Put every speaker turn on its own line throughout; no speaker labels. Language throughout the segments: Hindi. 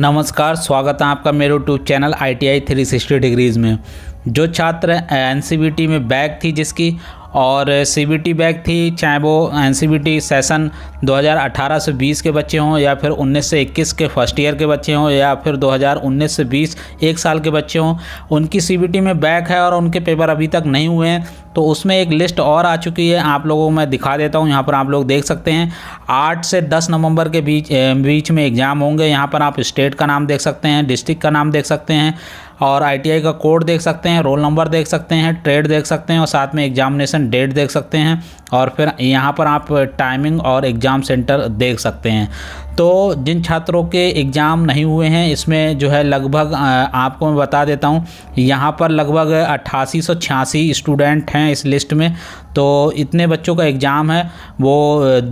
नमस्कार स्वागत है आपका मेरे YouTube channel I T I three sixty degrees में जो छात्र एन में बैग थी जिसकी और सी बैग थी चाहे वो एन सेशन 2018 से 20 के बच्चे हों या फिर 19 से 21 के फर्स्ट ईयर के बच्चे हों या फिर 2019 से 20 एक साल के बच्चे हों उनकी सी में बैक है और उनके पेपर अभी तक नहीं हुए हैं तो उसमें एक लिस्ट और आ चुकी है आप लोगों को मैं दिखा देता हूँ यहाँ पर आप लोग देख सकते हैं आठ से दस नवंबर के बीच बीच में एग्ज़ाम होंगे यहाँ पर आप स्टेट का नाम देख सकते हैं डिस्ट्रिक्ट का नाम देख सकते हैं और आई का कोड देख सकते हैं रोल नंबर देख सकते हैं ट्रेड देख सकते हैं और साथ में एग्जामिनेशन डेट देख सकते हैं और फिर यहाँ पर आप टाइमिंग और एग्ज़ाम सेंटर देख सकते हैं तो जिन छात्रों के एग्ज़ाम नहीं हुए हैं इसमें जो है लगभग आपको मैं बता देता हूँ यहाँ पर लगभग अट्ठासी सौ छियासी स्टूडेंट हैं इस लिस्ट में तो इतने बच्चों का एग्ज़ाम है वो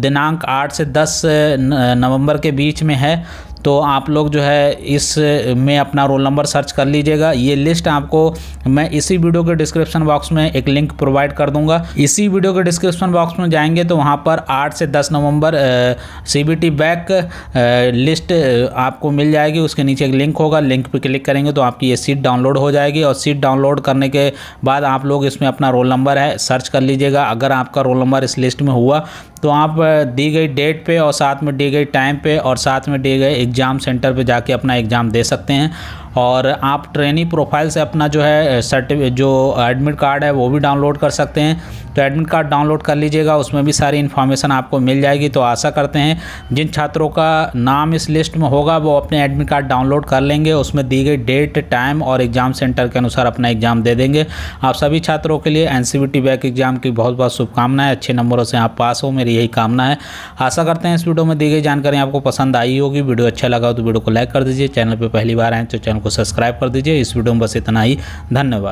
दिनांक आठ से दस नवंबर के बीच में है तो आप लोग जो है इस में अपना रोल नंबर सर्च कर लीजिएगा ये लिस्ट आपको मैं इसी वीडियो के डिस्क्रिप्शन बॉक्स में एक लिंक प्रोवाइड कर दूंगा इसी वीडियो के डिस्क्रिप्शन बॉक्स में जाएंगे तो वहाँ पर 8 से 10 November C B T back list आपको मिल जाएगी उसके नीचे एक लिंक होगा लिंक पर क्लिक करेंगे तो आपकी ये सीट डाउनलोड हो जाएगी और सीट डाउनलोड करने के बाद आप लोग इसमें अपना रोल नंबर है सर्च कर लीजिएगा अगर आपका रोल नंबर इस लिस्ट में हुआ तो आप दी गई डेट पे और साथ में दी गई टाइम पे और साथ में दी गई एग्ज़ाम सेंटर पे जाके अपना एग्ज़ाम दे सकते हैं और आप ट्रेनी प्रोफाइल से अपना जो है सर्टिफिक जो एडमिट कार्ड है वो भी डाउनलोड कर सकते हैं तो एडमिट कार्ड डाउनलोड कर लीजिएगा उसमें भी सारी इन्फॉर्मेशन आपको मिल जाएगी तो आशा करते हैं जिन छात्रों का नाम इस लिस्ट में होगा वो अपने एडमिट कार्ड डाउनलोड कर लेंगे उसमें दी गई डेट टाइम और एग्ज़ाम सेंटर के अनुसार अपना एग्ज़ाम दे देंगे आप सभी छात्रों के लिए एन बैक एग्ज़ाम की बहुत बहुत शुभकामनाएं अच्छे नंबरों से आप पास हो मेरी यही कामना है आशा करते हैं इस वीडियो में दी गई जानकारी आपको पसंद आई होगी वीडियो अच्छी अच्छा लगा हो तो वीडियो को लाइक कर दीजिए चैनल पर पहली बार आएँ तो चैनल को सब्सक्राइब कर दीजिए इस वीडियो में बस इतना ही धन्यवाद